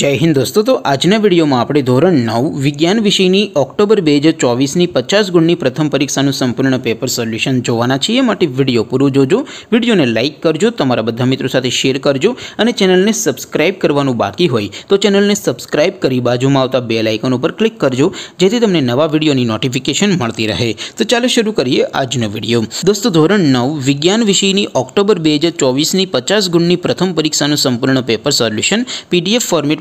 जय हिंद दोस्तों तो आज ने वीडियो में आपले ધોરણ 9 વિજ્ઞાન વિષયની ઓક્ટોબર 2024 ની 50 ગુણની પ્રથમ પરીક્ષાનું સંપૂર્ણ પેપર સોલ્યુશન જોવાના છે એ માટે વિડિયો પૂરું જોજો વિડિયોને લાઈક કરજો તમારા બધા મિત્રો સાથે શેર કરજો અને ચેનલને સબ્સ્ક્રાઇબ કરવાનું બાકી હોય તો ચેનલને સબ્સ્ક્રાઇબ કરી બાજુમાં આવતા બેલ આઇકન ઉપર ક્લિક કરજો જેથી તમને નવા વિડિયોની નોટિફિકેશન મળતી રહે તો ચાલો શરૂ કરીએ આજનો વિડિયો દોસ્તો ધોરણ 9 વિજ્ઞાન વિષયની ઓક્ટોબર 2024 ની 50 ગુણની પ્રથમ પરીક્ષાનું સંપૂર્ણ paper solution PDF format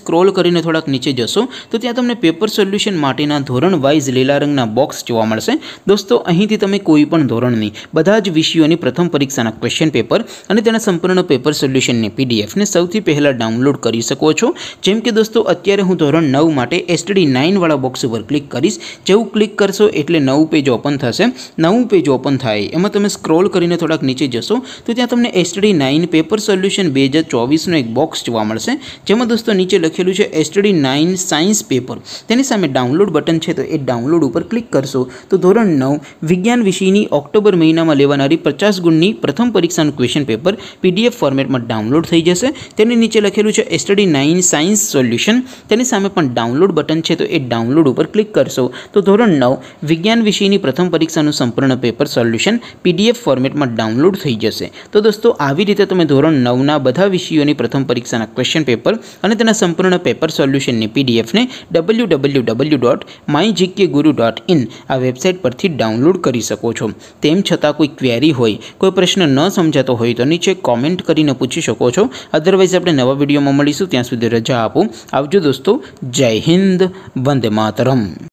scroll કરીને થોડક નીચે જશો તો ત્યાં તમને પેપર સોલ્યુશન માટીના ધોરણ વાઇઝ લેલા રંગના બોક્સ જોવા મળશે દોસ્તો અહીંથી તમે કોઈ પણ ધોરણની બધા જ વિષયોની પ્રથમ પરીક્ષાના ક્વેશ્ચન પેપર અને તેના સંપૂર્ણનો પેપર સોલ્યુશનની પીડીએફ ને સૌથી પહેલા ડાઉનલોડ કરી શકો છો જેમ કે દોસ્તો અત્યારે હું ધોરણ 9 માટે STD 9 વાળા બોક્સ ઉપર ક્લિક કરીશ જેવું ક્લિક કરશો એટલે નવ પેજ ઓપન થશે નવ પેજ ઓપન થાય એમાં તમે સ્ક્રોલ કરીને થોડક નીચે જશો તો ત્યાં તમને STD 9 પેપર સોલ્યુશન 2024 નો એક બોક્સ જોવા મળશે જેમ કે દોસ્તોની લખેલું છે STD 9 સાયન્સ પેપર તેની સામે ડાઉનલોડ બટન છે તો એ ડાઉનલોડ ઉપર ક્લિક કરશો તો ધોરણ 9 વિજ્ઞાન વિષયની ઓક્ટોબર મહિનામાં લેવાણારી 50 ગુણની પ્રથમ પરીક્ષાનું ક્વેશ્ચન પેપર PDF ફોર્મેટમાં ડાઉનલોડ થઈ જશે તેની નીચે લખેલું છે STD 9 સાયન્સ સોલ્યુશન તેની સામે પણ ડાઉનલોડ બટન છે તો એ ડાઉનલોડ ઉપર ક્લિક કરશો તો ધોરણ 9 વિજ્ઞાન વિષયની પ્રથમ પરીક્ષાનું સંપૂર્ણ પેપર સોલ્યુશન PDF ફોર્મેટમાં ડાઉનલોડ થઈ જશે તો દોસ્તો આવી રીતે તમે ધોરણ 9 ના બધા વિષયોની પ્રથમ પરીક્ષાના ક્વેશ્ચન પેપર અને તેના संपूर्ण पेपर सॉल्यूशन ने पीडीएफ ने www.mygkguru.in આ વેબસાઈટ પરથી ડાઉનલોડ કરી શકો છો તેમ છતાં કોઈ ક્વેરી હોય કોઈ પ્રશ્ન ન સમજાતો હોય તો નીચે કમેન્ટ કરીને પૂછી શકો છો અધરવાઇઝ આપણે નવા વિડિયોમાં મળીશું ત્યાં સુધી રજા આપો આવજો દોસ્તો જય હિન્દ વંદે માતરમ